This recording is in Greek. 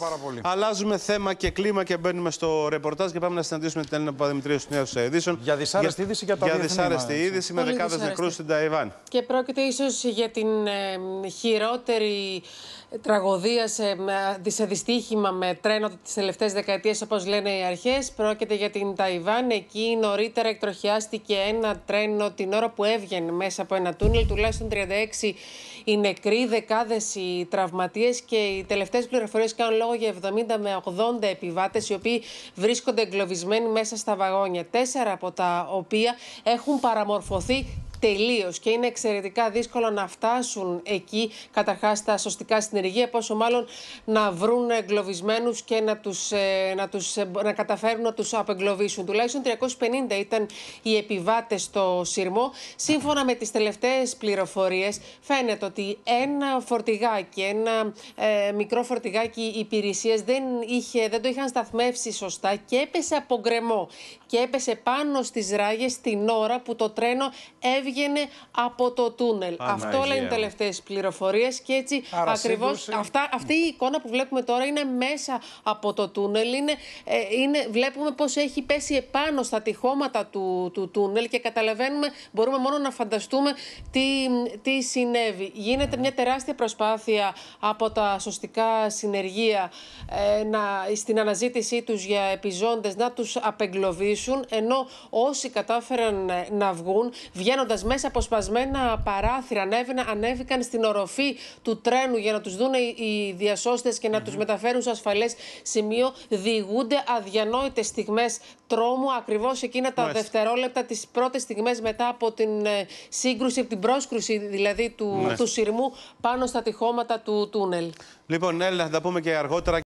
Πάρα πολύ. Αλλάζουμε θέμα και κλίμα και μπαίνουμε στο ρεπορτάζ και πάμε να συναντήσουμε την Έλληνα Παπαδημητρίου στου Νέου Ειδήσεων. Για δυσάρεστη για... είδηση για τα Για δυσάρεστη είδηση με δεκάδε νεκρούς στην Ταϊβάν. Και πρόκειται ίσως για την χειρότερη τραγωδία σε, σε δυστύχημα με τρένο τις τελευταίες δεκαετίες, όπως λένε οι αρχές. Πρόκειται για την Ταϊβάν. Εκεί νωρίτερα εκτροχιάστηκε ένα τρένο την ώρα που έβγαινε μέσα από ένα τούνελ. Τουλάχιστον 36 οι νεκροί, δεκάδες οι τραυματίες και οι τελευταίες πληροφορίες κάνουν λόγο για 70 με 80 επιβάτες, οι οποίοι βρίσκονται εγκλωβισμένοι μέσα στα βαγόνια. Τέσσερα από τα οποία έχουν παραμορφωθεί τελείως και είναι εξαιρετικά δύσκολο να φτάσουν εκεί καταρχάς τα σωστικά συνεργεία, πόσο μάλλον να βρουν εγκλωβισμένους και να, τους, ε, να, τους, ε, να καταφέρουν να τους απεγκλωβίσουν. Τουλάχιστον 350 ήταν οι επιβάτες στο σειρμό. Σύμφωνα με τις τελευταίες πληροφορίες, φαίνεται ότι ένα φορτηγάκι, ένα ε, μικρό φορτηγάκι υπηρεσίας δεν, δεν το είχαν σταθμεύσει σωστά και έπεσε από γκρεμό και έπεσε πάνω στις ράγες την ώρα που το τρένο έβγαινε έβγαινε από το τούνελ. Αυτό λένε οι τελευταίες πληροφορίες και έτσι ακριβώ. Αυτή η εικόνα που βλέπουμε τώρα είναι μέσα από το τούνελ. Είναι, ε, είναι, βλέπουμε πώς έχει πέσει επάνω στα τυχώματα του, του τούνελ και καταλαβαίνουμε, μπορούμε μόνο να φανταστούμε τι, τι συνέβη. Γίνεται μια τεράστια προσπάθεια από τα σωστικά συνεργεία ε, στην αναζήτησή τους για επιζώντες να τους απεγκλωβίσουν ενώ όσοι κατάφεραν ε, να βγουν βγαίνοντας μέσα από σπασμένα παράθυρα ανέβηκαν στην οροφή του τρένου για να τους δουν οι διασώστες και να τους μεταφέρουν σε ασφαλές σημείο. Διηγούνται αδιανόητες στιγμές τρόμου, ακριβώς εκείνα τα δευτερόλεπτα, τις πρώτες στιγμές μετά από την ε, σύγκρουση, την πρόσκρουση δηλαδή του, του σειρμού πάνω στα τυχώματα του τούνελ. Λοιπόν, Έλληνα, θα τα πούμε και αργότερα.